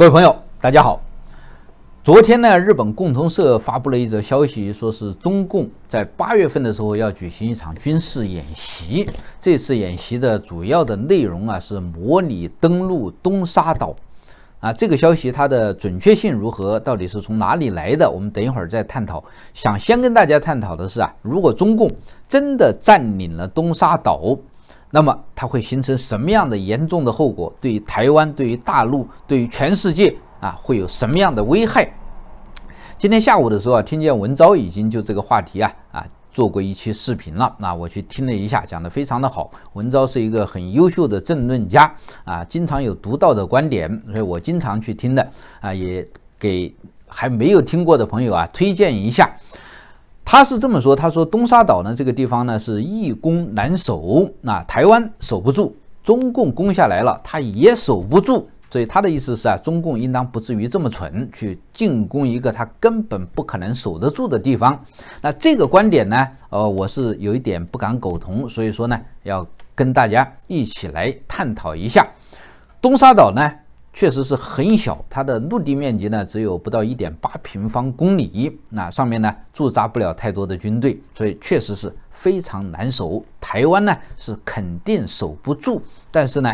各位朋友，大家好。昨天呢，日本共同社发布了一则消息，说是中共在八月份的时候要举行一场军事演习。这次演习的主要的内容啊，是模拟登陆东沙岛。啊，这个消息它的准确性如何，到底是从哪里来的？我们等一会儿再探讨。想先跟大家探讨的是啊，如果中共真的占领了东沙岛，那么它会形成什么样的严重的后果？对于台湾、对于大陆、对于全世界啊，会有什么样的危害？今天下午的时候啊，听见文昭已经就这个话题啊啊做过一期视频了。那我去听了一下，讲得非常的好。文昭是一个很优秀的政论家啊，经常有独到的观点，所以我经常去听的啊，也给还没有听过的朋友啊推荐一下。他是这么说，他说东沙岛呢这个地方呢是易攻难守，那台湾守不住，中共攻下来了，他也守不住。所以他的意思是啊，中共应当不至于这么蠢去进攻一个他根本不可能守得住的地方。那这个观点呢，呃，我是有一点不敢苟同，所以说呢，要跟大家一起来探讨一下东沙岛呢。确实是很小，它的陆地面积呢只有不到一点八平方公里，那上面呢驻扎不了太多的军队，所以确实是非常难守。台湾呢是肯定守不住，但是呢，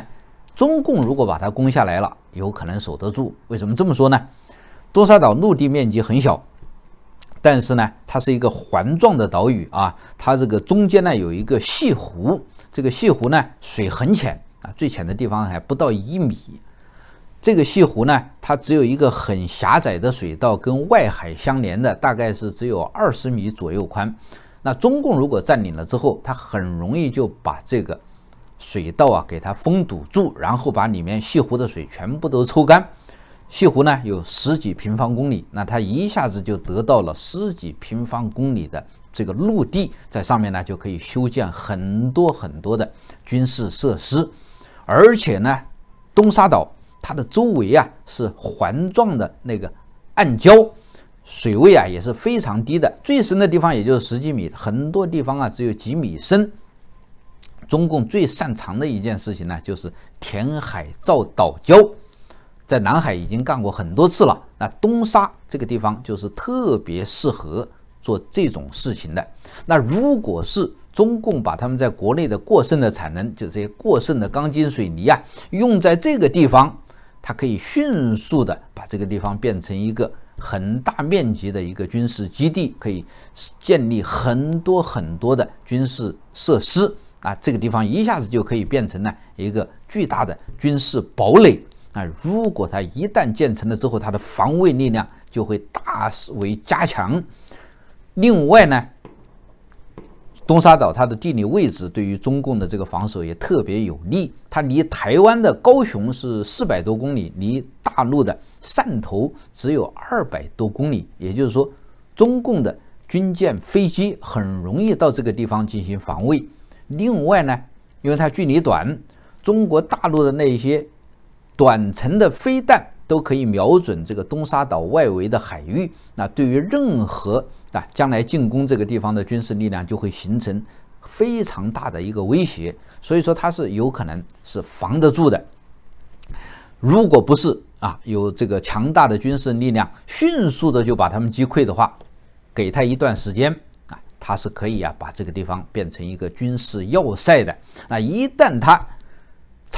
中共如果把它攻下来了，有可能守得住。为什么这么说呢？多沙岛陆地面积很小，但是呢，它是一个环状的岛屿啊，它这个中间呢有一个细湖，这个细湖呢水很浅啊，最浅的地方还不到一米。这个西湖呢，它只有一个很狭窄的水道跟外海相连的，大概是只有二十米左右宽。那中共如果占领了之后，它很容易就把这个水道啊给它封堵住，然后把里面西湖的水全部都抽干。西湖呢有十几平方公里，那它一下子就得到了十几平方公里的这个陆地，在上面呢就可以修建很多很多的军事设施，而且呢东沙岛。它的周围啊是环状的那个暗礁，水位啊也是非常低的，最深的地方也就是十几米，很多地方啊只有几米深。中共最擅长的一件事情呢，就是填海造岛礁，在南海已经干过很多次了。那东沙这个地方就是特别适合做这种事情的。那如果是中共把他们在国内的过剩的产能，就这些过剩的钢筋水泥啊，用在这个地方。它可以迅速的把这个地方变成一个很大面积的一个军事基地，可以建立很多很多的军事设施啊，这个地方一下子就可以变成了一个巨大的军事堡垒啊！如果它一旦建成了之后，它的防卫力量就会大为加强。另外呢？东沙岛它的地理位置对于中共的这个防守也特别有利，它离台湾的高雄是四百多公里，离大陆的汕头只有二百多公里。也就是说，中共的军舰、飞机很容易到这个地方进行防卫。另外呢，因为它距离短，中国大陆的那一些短程的飞弹。都可以瞄准这个东沙岛外围的海域，那对于任何啊将来进攻这个地方的军事力量，就会形成非常大的一个威胁。所以说它是有可能是防得住的。如果不是啊，有这个强大的军事力量迅速的就把他们击溃的话，给他一段时间啊，他是可以啊把这个地方变成一个军事要塞的。那一旦他。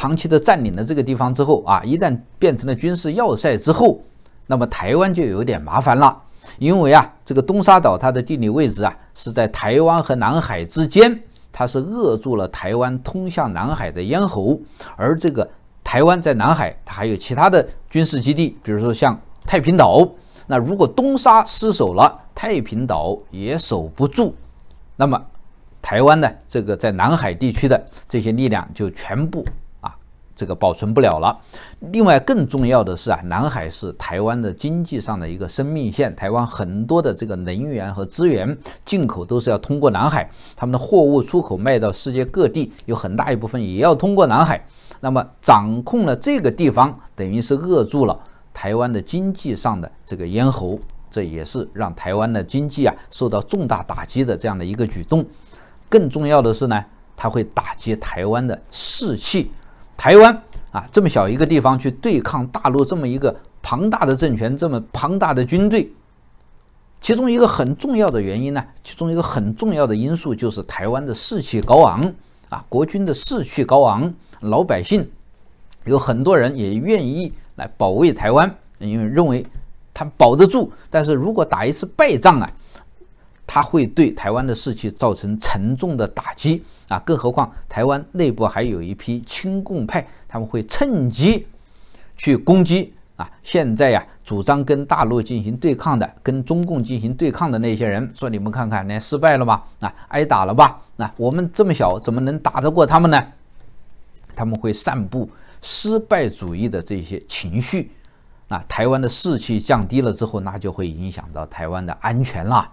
长期的占领了这个地方之后啊，一旦变成了军事要塞之后，那么台湾就有点麻烦了。因为啊，这个东沙岛它的地理位置啊是在台湾和南海之间，它是扼住了台湾通向南海的咽喉。而这个台湾在南海，它还有其他的军事基地，比如说像太平岛。那如果东沙失守了，太平岛也守不住，那么台湾呢，这个在南海地区的这些力量就全部。这个保存不了了。另外，更重要的是啊，南海是台湾的经济上的一个生命线。台湾很多的这个能源和资源进口都是要通过南海，他们的货物出口卖到世界各地，有很大一部分也要通过南海。那么，掌控了这个地方，等于是扼住了台湾的经济上的这个咽喉。这也是让台湾的经济啊受到重大打击的这样的一个举动。更重要的是呢，它会打击台湾的士气。台湾啊，这么小一个地方去对抗大陆这么一个庞大的政权、这么庞大的军队，其中一个很重要的原因呢，其中一个很重要的因素就是台湾的士气高昂啊，国军的士气高昂，老百姓有很多人也愿意来保卫台湾，因为认为他保得住。但是如果打一次败仗啊。它会对台湾的士气造成沉重的打击啊！更何况台湾内部还有一批亲共派，他们会趁机去攻击啊！现在呀，主张跟大陆进行对抗的、跟中共进行对抗的那些人，说你们看看，那失败了吧？啊，挨打了吧？那我们这么小，怎么能打得过他们呢？他们会散布失败主义的这些情绪，啊，台湾的士气降低了之后，那就会影响到台湾的安全了。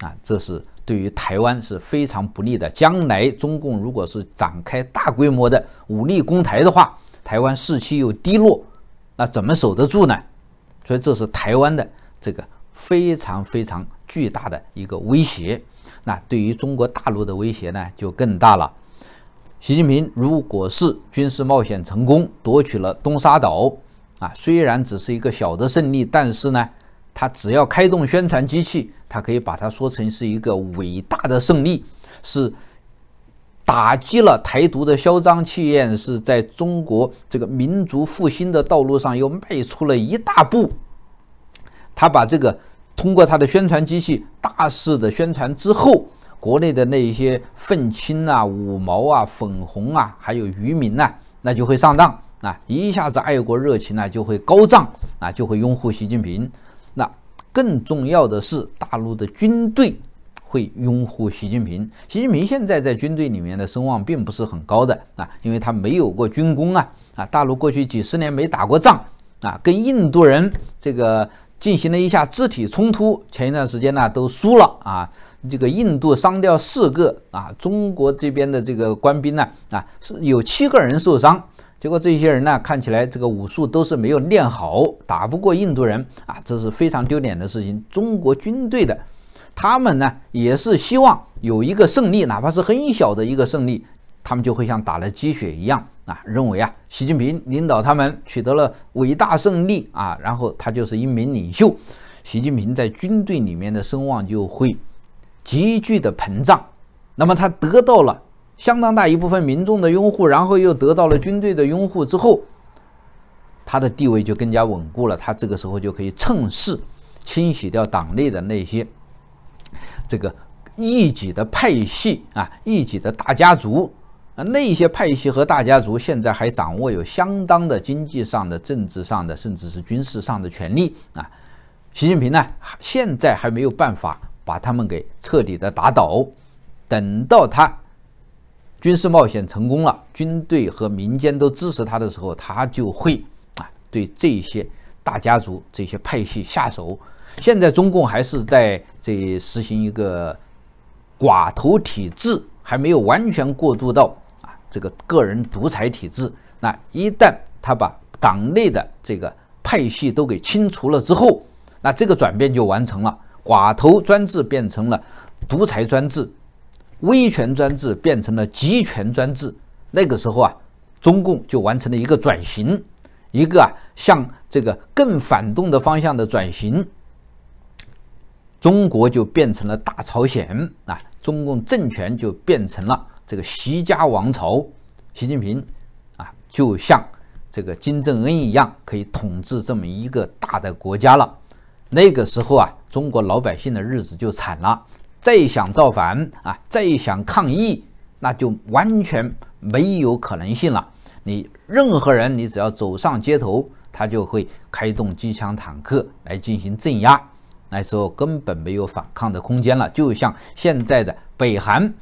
啊，这是对于台湾是非常不利的。将来中共如果是展开大规模的武力攻台的话，台湾士气又低落，那怎么守得住呢？所以这是台湾的这个非常非常巨大的一个威胁。那对于中国大陆的威胁呢，就更大了。习近平如果是军事冒险成功夺取了东沙岛，啊，虽然只是一个小的胜利，但是呢，他只要开动宣传机器。他可以把它说成是一个伟大的胜利，是打击了台独的嚣张气焰，是在中国这个民族复兴的道路上又迈出了一大步。他把这个通过他的宣传机器大肆的宣传之后，国内的那一些愤青啊、五毛啊、粉红啊，还有渔民啊，那就会上当啊，一下子爱国热情啊就会高涨啊，就会拥护习近平。更重要的是，大陆的军队会拥护习近平。习近平现在在军队里面的声望并不是很高的啊，因为他没有过军功啊啊！大陆过去几十年没打过仗啊，跟印度人这个进行了一下肢体冲突，前一段时间呢都输了啊，这个印度伤掉四个啊，中国这边的这个官兵呢啊是有七个人受伤。结果这些人呢，看起来这个武术都是没有练好，打不过印度人啊，这是非常丢脸的事情。中国军队的，他们呢也是希望有一个胜利，哪怕是很小的一个胜利，他们就会像打了鸡血一样啊，认为啊，习近平领导他们取得了伟大胜利啊，然后他就是一名领袖，习近平在军队里面的声望就会急剧的膨胀，那么他得到了。相当大一部分民众的拥护，然后又得到了军队的拥护之后，他的地位就更加稳固了。他这个时候就可以趁势清洗掉党内的那些这个异己的派系啊，异己的大家族啊。那些派系和大家族现在还掌握有相当的经济上的、政治上的，甚至是军事上的权利啊。习近平呢，现在还没有办法把他们给彻底的打倒，等到他。军事冒险成功了，军队和民间都支持他的时候，他就会啊对这些大家族、这些派系下手。现在中共还是在这实行一个寡头体制，还没有完全过渡到啊这个个人独裁体制。那一旦他把党内的这个派系都给清除了之后，那这个转变就完成了，寡头专制变成了独裁专制。威权专制变成了集权专制，那个时候啊，中共就完成了一个转型，一个啊向这个更反动的方向的转型。中国就变成了大朝鲜啊，中共政权就变成了这个习家王朝，习近平啊就像这个金正恩一样，可以统治这么一个大的国家了。那个时候啊，中国老百姓的日子就惨了。再想造反啊，再想抗议，那就完全没有可能性了。你任何人，你只要走上街头，他就会开动机枪、坦克来进行镇压。那时候根本没有反抗的空间了。就像现在的北韩，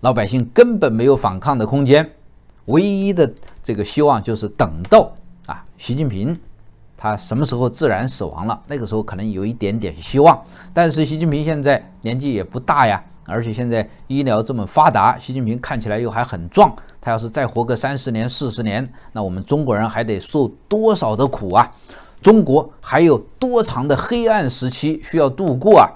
老百姓根本没有反抗的空间，唯一的这个希望就是等到啊，习近平。他什么时候自然死亡了？那个时候可能有一点点希望。但是习近平现在年纪也不大呀，而且现在医疗这么发达，习近平看起来又还很壮。他要是再活个三十年、四十年，那我们中国人还得受多少的苦啊？中国还有多长的黑暗时期需要度过啊？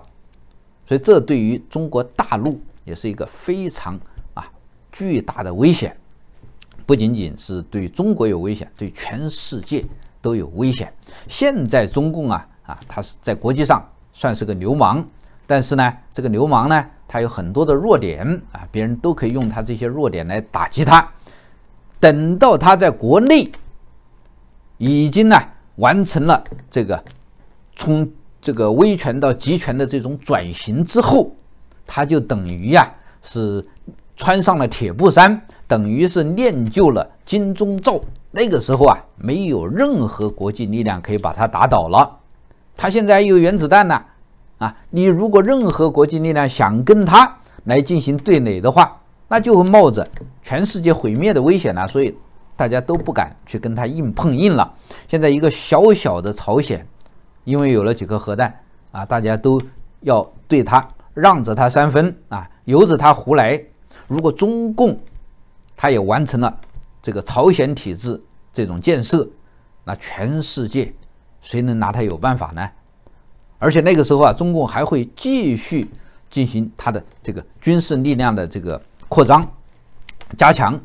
所以，这对于中国大陆也是一个非常啊巨大的危险，不仅仅是对中国有危险，对全世界。都有危险。现在中共啊啊，他是在国际上算是个流氓，但是呢，这个流氓呢，他有很多的弱点啊，别人都可以用他这些弱点来打击他。等到他在国内已经呢完成了这个从这个威权到集权的这种转型之后，他就等于呀是穿上了铁布衫。等于是练就了金钟罩。那个时候啊，没有任何国际力量可以把他打倒了。他现在有原子弹呢，啊，你如果任何国际力量想跟他来进行对垒的话，那就会冒着全世界毁灭的危险了。所以大家都不敢去跟他硬碰硬了。现在一个小小的朝鲜，因为有了几颗核弹啊，大家都要对他让着他三分啊，由着他胡来。如果中共，他也完成了这个朝鲜体制这种建设，那全世界谁能拿他有办法呢？而且那个时候啊，中共还会继续进行他的这个军事力量的这个扩张、加强。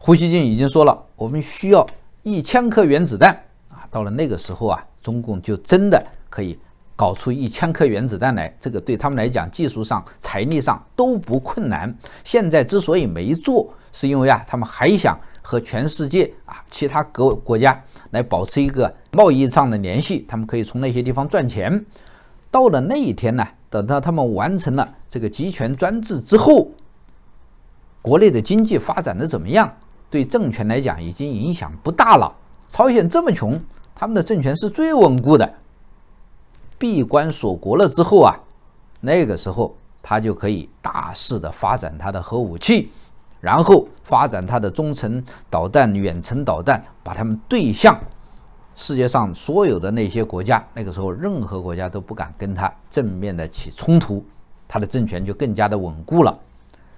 胡锡进已经说了，我们需要一千颗原子弹啊！到了那个时候啊，中共就真的可以搞出一千颗原子弹来。这个对他们来讲，技术上、财力上都不困难。现在之所以没做，是因为啊，他们还想和全世界啊其他各国家来保持一个贸易上的联系，他们可以从那些地方赚钱。到了那一天呢，等到他们完成了这个集权专制之后，国内的经济发展的怎么样，对政权来讲已经影响不大了。朝鲜这么穷，他们的政权是最稳固的。闭关锁国了之后啊，那个时候他就可以大肆的发展他的核武器。然后发展它的中程导弹、远程导弹，把他们对向世界上所有的那些国家。那个时候，任何国家都不敢跟他正面的起冲突，他的政权就更加的稳固了。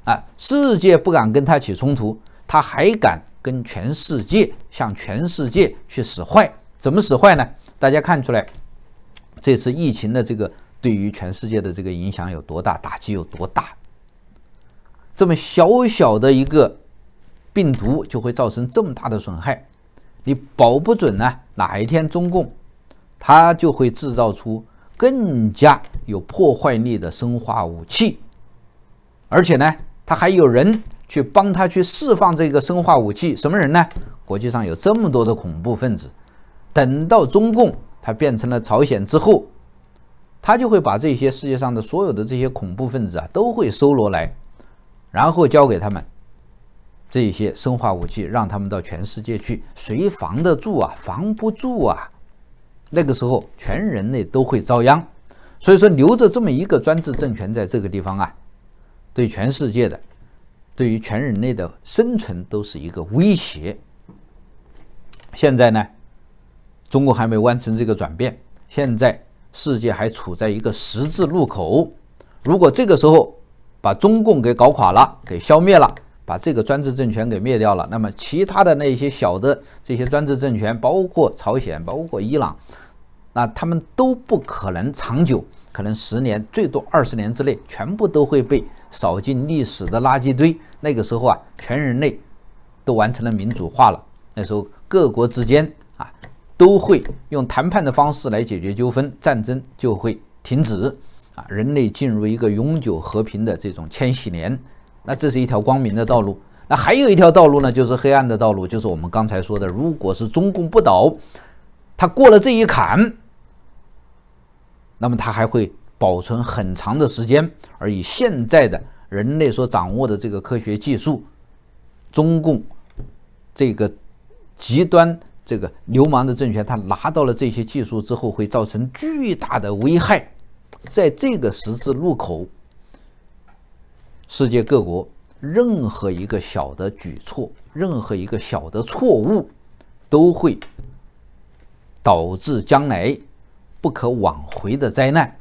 啊，世界不敢跟他起冲突，他还敢跟全世界向全世界去使坏？怎么使坏呢？大家看出来这次疫情的这个对于全世界的这个影响有多大，打击有多大？这么小小的一个病毒就会造成这么大的损害，你保不准呢。哪一天中共他就会制造出更加有破坏力的生化武器，而且呢，他还有人去帮他去释放这个生化武器。什么人呢？国际上有这么多的恐怖分子。等到中共他变成了朝鲜之后，他就会把这些世界上的所有的这些恐怖分子啊，都会收罗来。然后交给他们，这一些生化武器，让他们到全世界去，谁防得住啊？防不住啊！那个时候，全人类都会遭殃。所以说，留着这么一个专制政权在这个地方啊，对全世界的，对于全人类的生存都是一个威胁。现在呢，中国还没完成这个转变，现在世界还处在一个十字路口。如果这个时候，把中共给搞垮了，给消灭了，把这个专制政权给灭掉了。那么，其他的那些小的这些专制政权，包括朝鲜，包括伊朗，那他们都不可能长久，可能十年最多二十年之内，全部都会被扫进历史的垃圾堆。那个时候啊，全人类都完成了民主化了。那时候，各国之间啊，都会用谈判的方式来解决纠纷，战争就会停止。啊，人类进入一个永久和平的这种千禧年，那这是一条光明的道路。那还有一条道路呢，就是黑暗的道路，就是我们刚才说的，如果是中共不倒，他过了这一坎，那么他还会保存很长的时间。而以现在的人类所掌握的这个科学技术，中共这个极端这个流氓的政权，他拿到了这些技术之后，会造成巨大的危害。在这个十字路口，世界各国任何一个小的举措，任何一个小的错误，都会导致将来不可挽回的灾难。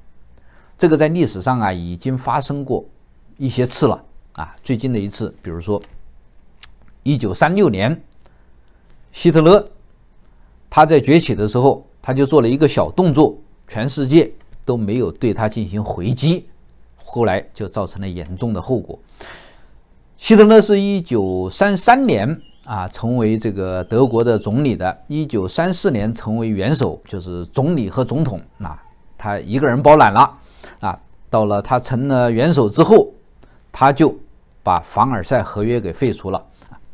这个在历史上啊已经发生过一些次了啊。最近的一次，比如说一九三六年，希特勒他在崛起的时候，他就做了一个小动作，全世界。都没有对他进行回击，后来就造成了严重的后果。希特勒是一九三三年啊成为这个德国的总理的，一九三四年成为元首，就是总理和总统啊，他一个人包揽了啊。到了他成了元首之后，他就把凡尔赛合约给废除了。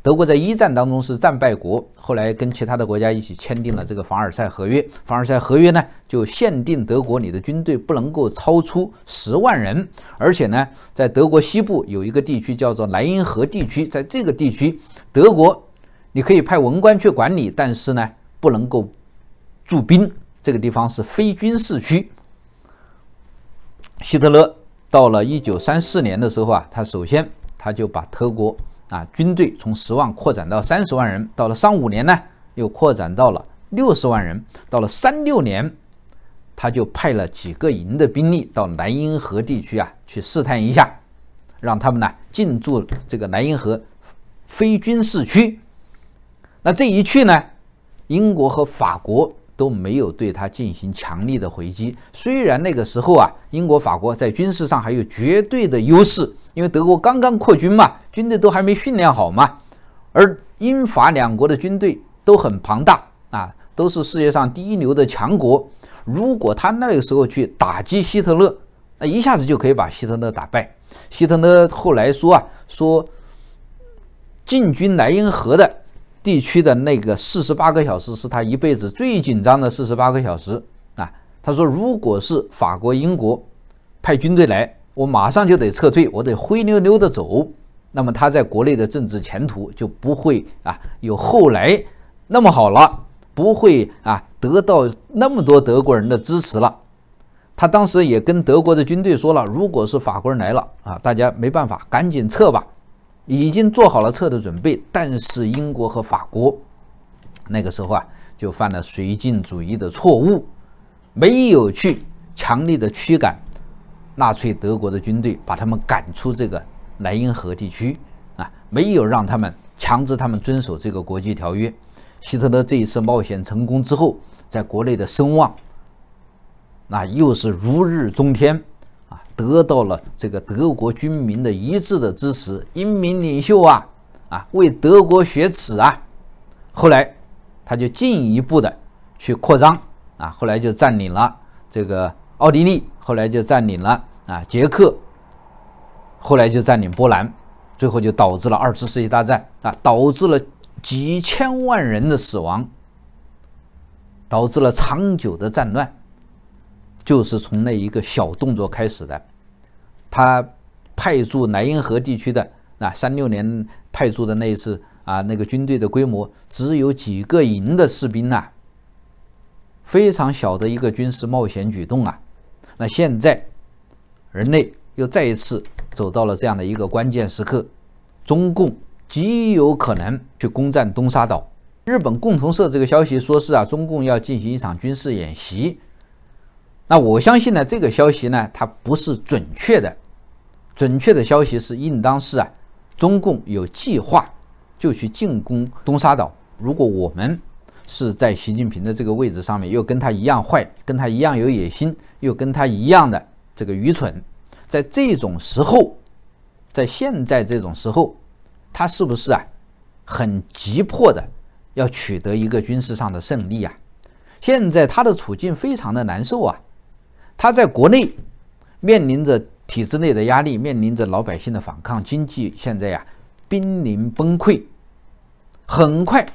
德国在一战当中是战败国，后来跟其他的国家一起签订了这个《凡尔赛合约》。凡尔赛合约呢就限定德国，你的军队不能够超出十万人，而且呢，在德国西部有一个地区叫做莱茵河地区，在这个地区，德国你可以派文官去管理，但是呢不能够驻兵。这个地方是非军事区。希特勒到了一九三四年的时候啊，他首先他就把德国。啊，军队从十万扩展到三十万人，到了三五年呢，又扩展到了六十万人，到了三六年，他就派了几个营的兵力到莱茵河地区啊，去试探一下，让他们呢进驻这个莱茵河非军事区。那这一去呢，英国和法国。都没有对他进行强力的回击。虽然那个时候啊，英国、法国在军事上还有绝对的优势，因为德国刚刚扩军嘛，军队都还没训练好嘛。而英法两国的军队都很庞大啊，都是世界上第一流的强国。如果他那个时候去打击希特勒，那一下子就可以把希特勒打败。希特勒后来说啊，说进军莱茵河的。地区的那个四十八个小时是他一辈子最紧张的四十八个小时啊！他说，如果是法国、英国派军队来，我马上就得撤退，我得灰溜溜的走。那么他在国内的政治前途就不会啊有后来那么好了，不会啊得到那么多德国人的支持了。他当时也跟德国的军队说了，如果是法国人来了啊，大家没办法，赶紧撤吧。已经做好了撤的准备，但是英国和法国那个时候啊，就犯了绥靖主义的错误，没有去强力的驱赶纳粹德国的军队，把他们赶出这个莱茵河地区啊，没有让他们强制他们遵守这个国际条约。希特勒这一次冒险成功之后，在国内的声望，那又是如日中天。得到了这个德国军民的一致的支持，英明领袖啊，啊为德国雪耻啊！后来，他就进一步的去扩张啊，后来就占领了这个奥地利，后来就占领了啊捷克，后来就占领波兰，最后就导致了二次世界大战啊，导致了几千万人的死亡，导致了长久的战乱。就是从那一个小动作开始的，他派驻莱茵河地区的那三六年派驻的那一次啊，那个军队的规模只有几个营的士兵呐，非常小的一个军事冒险举动啊。那现在人类又再一次走到了这样的一个关键时刻，中共极有可能去攻占东沙岛。日本共同社这个消息说是啊，中共要进行一场军事演习。那我相信呢，这个消息呢，它不是准确的。准确的消息是应当是啊，中共有计划就去进攻东沙岛。如果我们是在习近平的这个位置上面，又跟他一样坏，跟他一样有野心，又跟他一样的这个愚蠢，在这种时候，在现在这种时候，他是不是啊，很急迫的要取得一个军事上的胜利啊？现在他的处境非常的难受啊。他在国内面临着体制内的压力，面临着老百姓的反抗，经济现在呀濒临崩溃，很快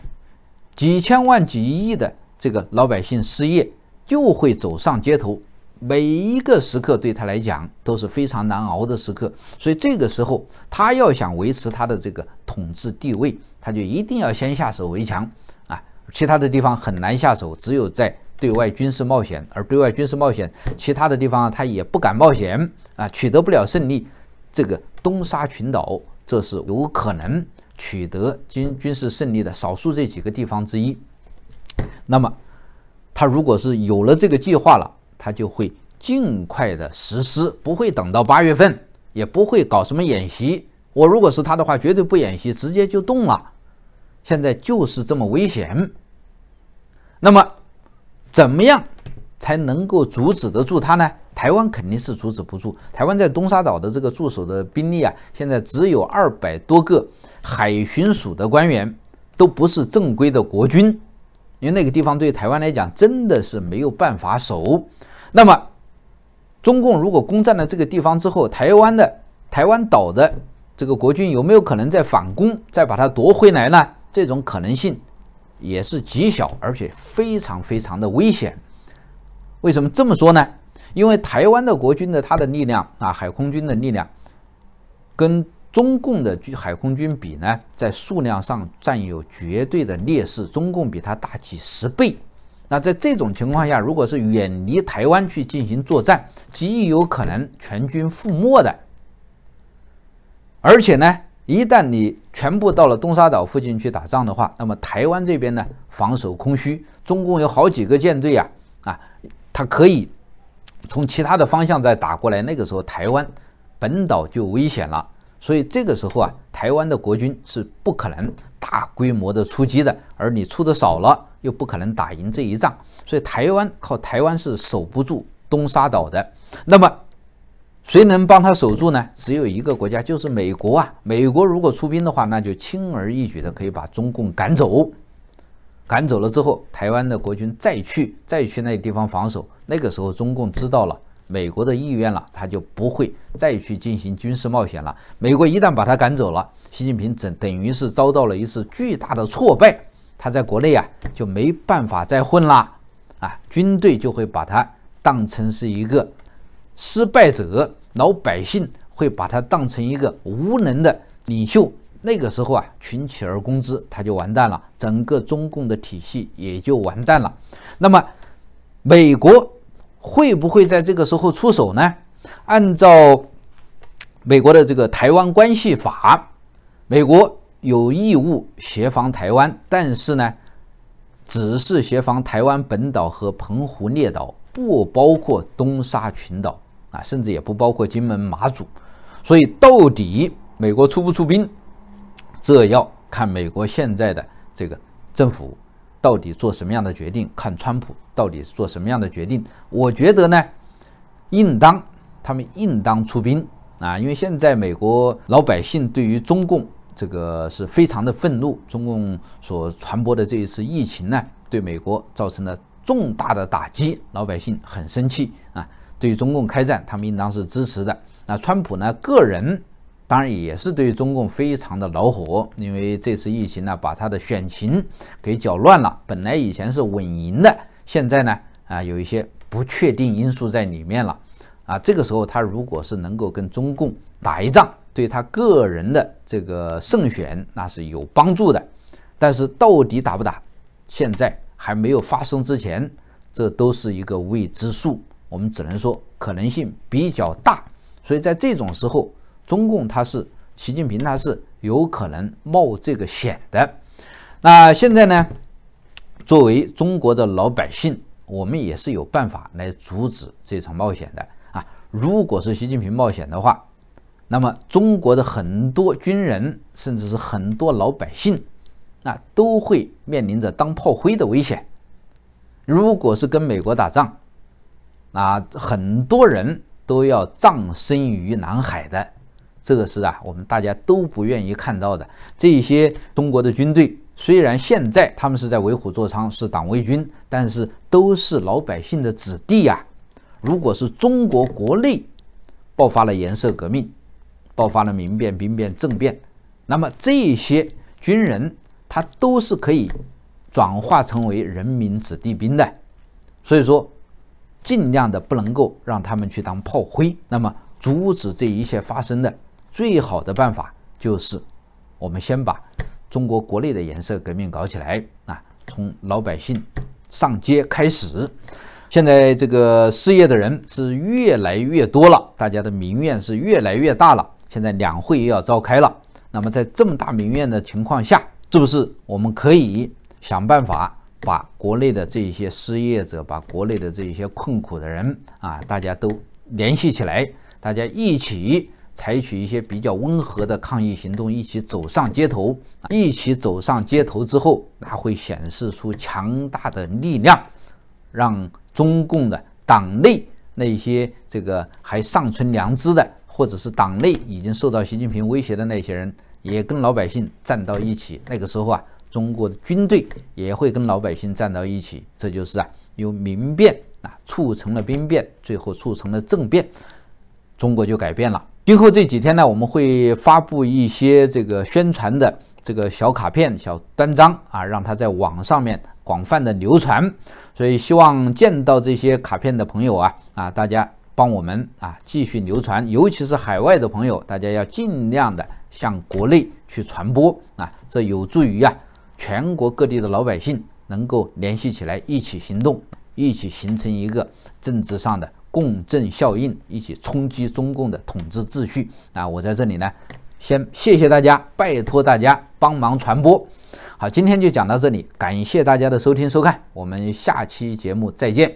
几千万几亿的这个老百姓失业就会走上街头，每一个时刻对他来讲都是非常难熬的时刻，所以这个时候他要想维持他的这个统治地位，他就一定要先下手为强啊，其他的地方很难下手，只有在。对外军事冒险，而对外军事冒险，其他的地方他也不敢冒险啊，取得不了胜利。这个东沙群岛，这是有可能取得军军事胜利的少数这几个地方之一。那么，他如果是有了这个计划了，他就会尽快的实施，不会等到八月份，也不会搞什么演习。我如果是他的话，绝对不演习，直接就动了。现在就是这么危险。那么。怎么样才能够阻止得住他呢？台湾肯定是阻止不住。台湾在东沙岛的这个驻守的兵力啊，现在只有二百多个海巡署的官员，都不是正规的国军，因为那个地方对台湾来讲真的是没有办法守。那么，中共如果攻占了这个地方之后，台湾的台湾岛的这个国军有没有可能再反攻，再把它夺回来呢？这种可能性？也是极小，而且非常非常的危险。为什么这么说呢？因为台湾的国军的他的力量啊，海空军的力量，跟中共的军海空军比呢，在数量上占有绝对的劣势。中共比他大几十倍。那在这种情况下，如果是远离台湾去进行作战，极有可能全军覆没的。而且呢。一旦你全部到了东沙岛附近去打仗的话，那么台湾这边呢防守空虚，中共有好几个舰队啊啊，它可以从其他的方向再打过来。那个时候台湾本岛就危险了，所以这个时候啊，台湾的国军是不可能大规模的出击的，而你出的少了，又不可能打赢这一仗，所以台湾靠台湾是守不住东沙岛的。那么。谁能帮他守住呢？只有一个国家，就是美国啊！美国如果出兵的话，那就轻而易举的可以把中共赶走。赶走了之后，台湾的国军再去再去那地方防守。那个时候，中共知道了美国的意愿了，他就不会再去进行军事冒险了。美国一旦把他赶走了，习近平整等于是遭到了一次巨大的挫败，他在国内啊就没办法再混了啊！军队就会把他当成是一个。失败者，老百姓会把他当成一个无能的领袖。那个时候啊，群起而攻之，他就完蛋了，整个中共的体系也就完蛋了。那么，美国会不会在这个时候出手呢？按照美国的这个《台湾关系法》，美国有义务协防台湾，但是呢，只是协防台湾本岛和澎湖列岛。不包括东沙群岛啊，甚至也不包括金门、马祖，所以到底美国出不出兵，这要看美国现在的这个政府到底做什么样的决定，看川普到底是做什么样的决定。我觉得呢，应当他们应当出兵啊，因为现在美国老百姓对于中共这个是非常的愤怒，中共所传播的这一次疫情呢，对美国造成了。重大的打击，老百姓很生气啊！对中共开战，他们应当是支持的。那川普呢？个人当然也是对中共非常的恼火，因为这次疫情呢，把他的选情给搅乱了。本来以前是稳赢的，现在呢，啊，有一些不确定因素在里面了。啊，这个时候他如果是能够跟中共打一仗，对他个人的这个胜选那是有帮助的。但是到底打不打？现在？还没有发生之前，这都是一个未知数。我们只能说可能性比较大。所以在这种时候，中共它是习近平他是有可能冒这个险的。那现在呢，作为中国的老百姓，我们也是有办法来阻止这场冒险的啊！如果是习近平冒险的话，那么中国的很多军人，甚至是很多老百姓。那都会面临着当炮灰的危险。如果是跟美国打仗，那很多人都要葬身于南海的。这个是啊，我们大家都不愿意看到的。这些中国的军队，虽然现在他们是在为虎作伥，是党卫军，但是都是老百姓的子弟啊。如果是中国国内爆发了颜色革命，爆发了民变、兵变、政变，那么这些军人。它都是可以转化成为人民子弟兵的，所以说尽量的不能够让他们去当炮灰。那么阻止这一切发生的最好的办法就是我们先把中国国内的颜色革命搞起来啊，从老百姓上街开始。现在这个失业的人是越来越多了，大家的民怨是越来越大了。现在两会又要召开了，那么在这么大民怨的情况下。是不是我们可以想办法把国内的这些失业者，把国内的这些困苦的人啊，大家都联系起来，大家一起采取一些比较温和的抗议行动，一起走上街头，一起走上街头之后，那会显示出强大的力量，让中共的党内那些这个还尚存良知的，或者是党内已经受到习近平威胁的那些人。也跟老百姓站到一起。那个时候啊，中国的军队也会跟老百姓站到一起。这就是啊，由民变啊促成了兵变，最后促成了政变，中国就改变了。今后这几天呢，我们会发布一些这个宣传的这个小卡片、小单张啊，让它在网上面广泛的流传。所以，希望见到这些卡片的朋友啊啊，大家帮我们啊继续流传，尤其是海外的朋友，大家要尽量的。向国内去传播啊，这有助于啊，全国各地的老百姓能够联系起来，一起行动，一起形成一个政治上的共振效应，一起冲击中共的统治秩序啊！我在这里呢，先谢谢大家，拜托大家帮忙传播。好，今天就讲到这里，感谢大家的收听收看，我们下期节目再见。